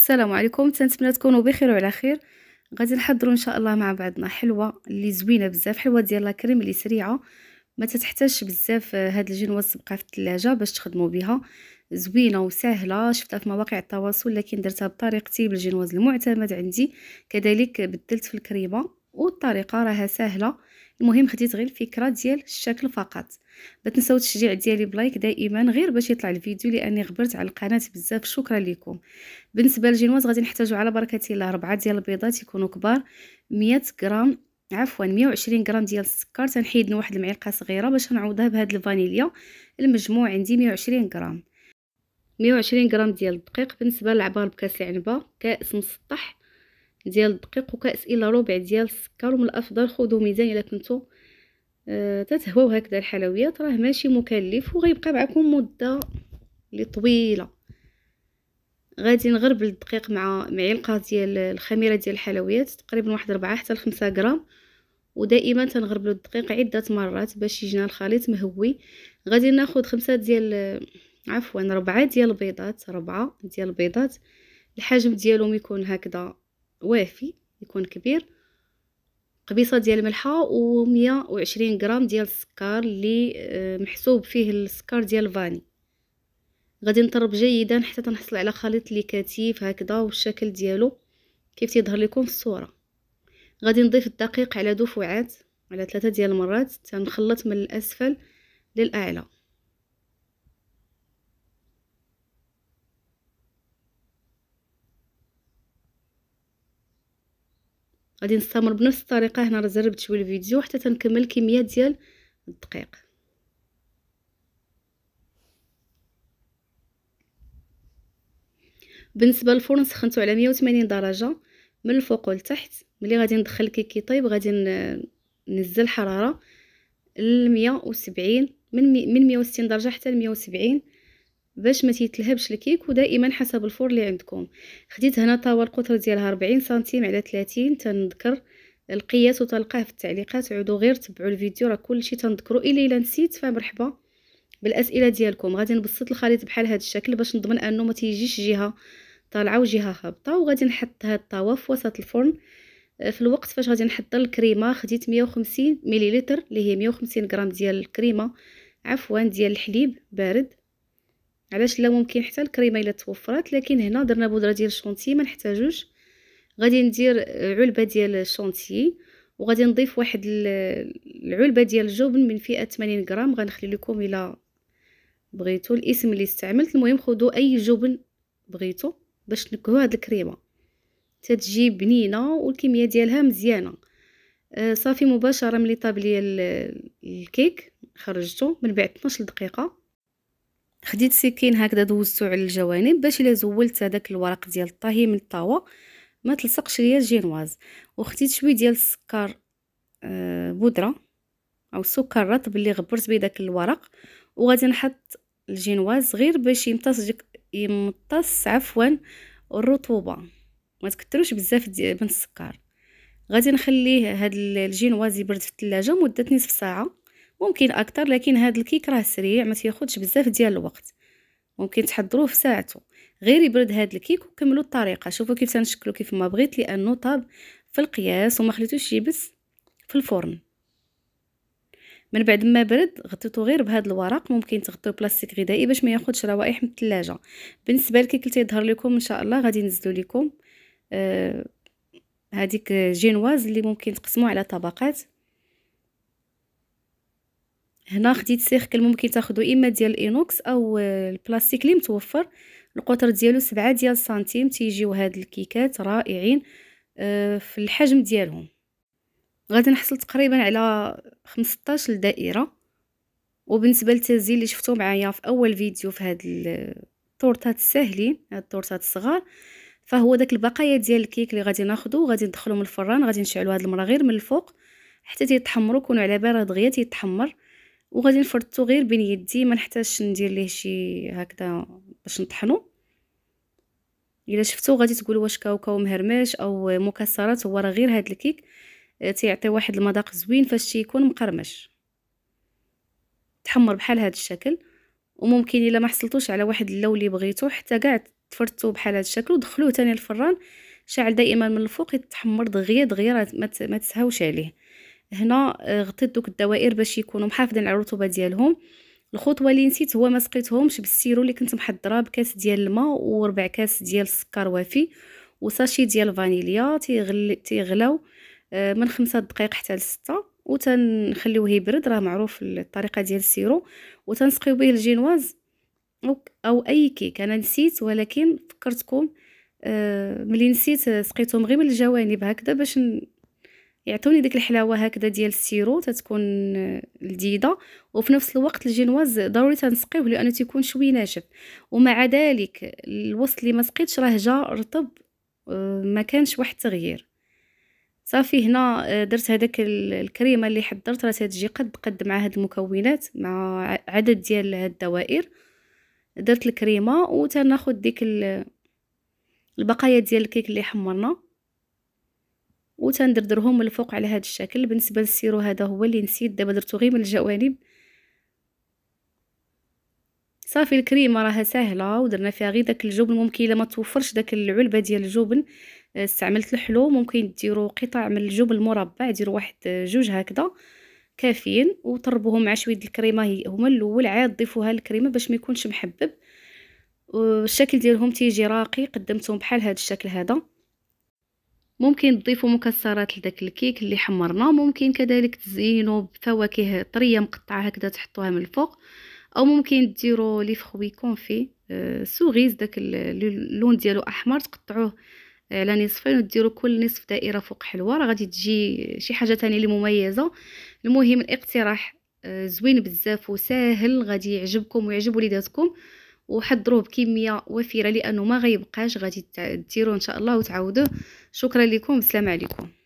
السلام عليكم تنتمنى تكونوا بخير وعلى خير غادي نحضروا ان شاء الله مع بعضنا حلوه اللي زوينه بزاف حلوه ديال لاكريم اللي سريعه ما تتحتاجش بزاف آه، هاد الجنوه تبقى في الثلاجه باش تخدموا بها زوينه وسهله شفتها في مواقع التواصل لكن درتها بطريقتي بالجنواز المعتمد عندي كذلك بدلت في الكريمه والطريقه راها سهله المهم خديت غير الفكره ديال الشكل فقط ما تنساو التشجيع ديالي بلايك دائما غير باش يطلع الفيديو لاني غبرت على القناه بزاف شكرا لكم بالنسبه للجينواز غادي نحتاجوا على بركه الله ربعه ديال البيضات يكونوا كبار 100 غرام عفوا 120 غرام ديال السكر تنحيد واحد المعلقه صغيره باش نعوضها بهاد الفانيليا المجموع عندي 120 غرام 120 غرام ديال الدقيق بالنسبه للعبار بكاس العنبه كاس مسطح ديال الدقيق وكاس الى ربع ديال السكر ومن الافضل خذوا ميزان الا كنتو آه تتهواو هكذا الحلويات راه ماشي مكلف وغيبقى معكم مده اللي طويله غادي نغربل الدقيق مع معلقه ديال الخميره ديال الحلويات تقريبا واحد 4 حتى 5 غرام ودائما تنغربلو الدقيق عده مرات باش يجينا الخليط مهوي غادي ناخذ خمسة ديال عفوا ربعة ديال البيضات ربعة ديال البيضات الحجم ديالهم يكون هكذا وافي يكون كبير قبيصه ديال الملحه و120 غرام ديال السكر اللي آه، محسوب فيه السكر ديال الفاني غادي نطرب جيدا حتى تنحصل على خليط اللي كثيف هكذا والشكل ديالو كيف تيظهر لكم في الصوره غادي نضيف الدقيق على دفعات على ثلاثة ديال المرات تنخلط من الاسفل للاعلى غادي نستمر بنفس الطريقه هنا راه زربت شويه الفيديو حتى تنكمل الكميه ديال الدقيق بالنسبه للفرن سخنته على 180 درجه من الفوق لتحت ملي غادي ندخل الكيكي طيب غادي ننزل الحراره ل 170 من من 160 درجه حتى ل 170 باش ما تيتلهبش الكيك ودائما حسب الفور اللي عندكم خديت هنا طاوه القطر ديالها 40 سنتيم على 30 تنذكر القياس وتلقاه في التعليقات عودوا غير تبعوا الفيديو راه كلشي تنذكروا الا الا نسيت فمرحبا بالاسئله ديالكم غادي نبسط الخليط بحال هذا الشكل باش نضمن انه ما تيجيش جهه طالعه وجهه هابطه وغادي نحط هاد الطاوه في وسط الفرن آه، في الوقت فاش غادي نحضر الكريمه خديت 150 مليلتر اللي هي 150 غرام ديال الكريمه عفوا ديال الحليب بارد علاش لا ممكن حتى الكريمه الا توفرات لكن هنا درنا بودره ديال الشونتي ما نحتاجوش غادي ندير علبه ديال الشونتي وغادي نضيف واحد العلبه ديال الجبن من فئه 80 غرام غنخلي لكم الى بغيتو الاسم اللي استعملت المهم خذوا اي جبن بغيتو باش نكهوا هاد الكريمه تتجي بنينه والكميه ديالها مزيانه أه، صافي مباشره ملي طاب ليا الكيك خرجته من بعد 12 دقيقه خديت سكين هكذا دوزتو على الجوانب باش الا زولت هذاك الورق ديال الطهي من الطاوه ما تلصقش ليا الجينواز وخديت شويه ديال السكر آه، بودره او سكر رطب اللي غبرت به داك الورق وغادي نحط الجينواز غير باش يمتص ديك يمتص عفوا الرطوبه ما تكثروش بزاف من السكر غادي نخليه هاد الجينواز يبرد في الثلاجه مده نصف ساعه ممكن اكثر لكن هذا الكيك راه سريع ما تياخذش بزاف ديال الوقت ممكن تحضروه في ساعته غير يبرد هذا الكيك وكملوا الطريقه شوفوا كيف تنشكلو كيف ما بغيت لانه طاب في القياس وما خليتوش يبس في الفرن من بعد ما برد غطيتو غير بهذا الورق ممكن تغطيو بلاستيك غذائي باش ما ياخذش روائح من الثلاجه بالنسبه للكيك اللي تيظهر لكم ان شاء الله غادي نزلو لكم آه جينواز اللي ممكن تقسموها على طبقات هنا خديت سيركل ممكن تاخدو اما ديال الانوكس او البلاستيك اللي متوفر القطر ديالو سبعة ديال سنتيم تيجيو هاد الكيكات رائعين آه، في الحجم ديالهم غادي نحصل تقريبا على 15 دائره وبالنسبه للتزيين اللي شفتو معايا في اول فيديو في هاد التورتات الساهلين هاد التورتات الصغار فهو داك البقايا ديال الكيك اللي غادي ناخدو غادي ندخلو من الفران غادي نشعلو هاد المرا غير من الفوق حتى تيتحمروا كونوا على بارد دغيا تيتحمر وغادي نفرطو غير بين يدي ما نحتاجش ندير ليه شي هكذا باش نطحنو الا شفتو غادي تقولوا واش كاوكاو مهرمش او مكسرات هو راه غير هاد الكيك آه، تيعطي واحد المذاق زوين فاش تيكون مقرمش تحمر بحال هاد الشكل وممكن الا ما حصلتوش على واحد اللون اللي بغيتو حتى كاع تفرطو بحال هاد الشكل ودخلوه تاني الفران شاعل دائما من الفوق يتحمر دغيا دغيا ما تسهوش عليه هنا آه، غطيت دوك الدوائر باش يكونوا محافظين على الرطوبه ديالهم الخطوه اللي نسيت هو ما سقيتهمش بالسيرو اللي كنت محضره بكاس ديال الماء وربع كاس ديال السكر وافي وساشي ديال الفانيليا تيغلي تيغلاو آه، من خمسة دقائق حتى لستة وتنخليوه يبرد راه معروف الطريقه ديال السيرو وتنسقيو به الجينواز او اي كيك انا نسيت ولكن فكرتكم آه، ملي نسيت سقيتهم غير من الجوانب هكذا باش يعطوني ديك الحلاوه هكذا ديال السيرو تتكون لذيذه وفي نفس الوقت الجينواز ضروري تنسقيه لانه تيكون شوي ناشف ومع ذلك الوسط اللي ما سقيتش راه جا رطب آه، ما كانش واحد التغيير صافي هنا آه، درت هذاك الكريمه اللي حضرت راه تجي قد قد مع هاد المكونات مع عدد ديال هاد الدوائر درت الكريمه وتناخد ديك البقايا ديال الكيك اللي حمرنا وتندردرهم من الفوق على هذا الشكل بالنسبه للسيرو هذا هو اللي نسيت دابا درتو غير من الجوانب صافي الكريمه راها ساهله ودرنا فيها غير داك الجبن ممكن الا ما توفرش داك العلبه ديال الجبن آه، استعملت الحلو ممكن ديروا قطع من الجبن المربع ديروا واحد آه، جوج هكذا كافيين وطربوهم مع شويه الكريمه هما الاول عاد ضيفوها الكريمه باش ما يكونش محبب آه، الشكل ديالهم تيجي راقي قدمتهم بحال هذا الشكل هذا ممكن تضيفوا مكسرات لذاك الكيك اللي حمرناه ممكن كذلك تزينوا بفواكه طريه مقطعه هكذا تحطوها من الفوق او ممكن ديروا لي فروي كونفي آه، سوغيز داك اللون ديالو احمر تقطعوه على آه، نصفين وديروا كل نصف دائره فوق حلوه راه غادي تجي شي حاجه تانية اللي مميزه المهم الاقتراح آه، زوين بزاف وساهل غادي يعجبكم ويعجب وليداتكم وحضروه بكميه وفيره لانه ما غيبقاش غادي ديروه ان شاء الله وتعاودوه شكرا لكم السلام عليكم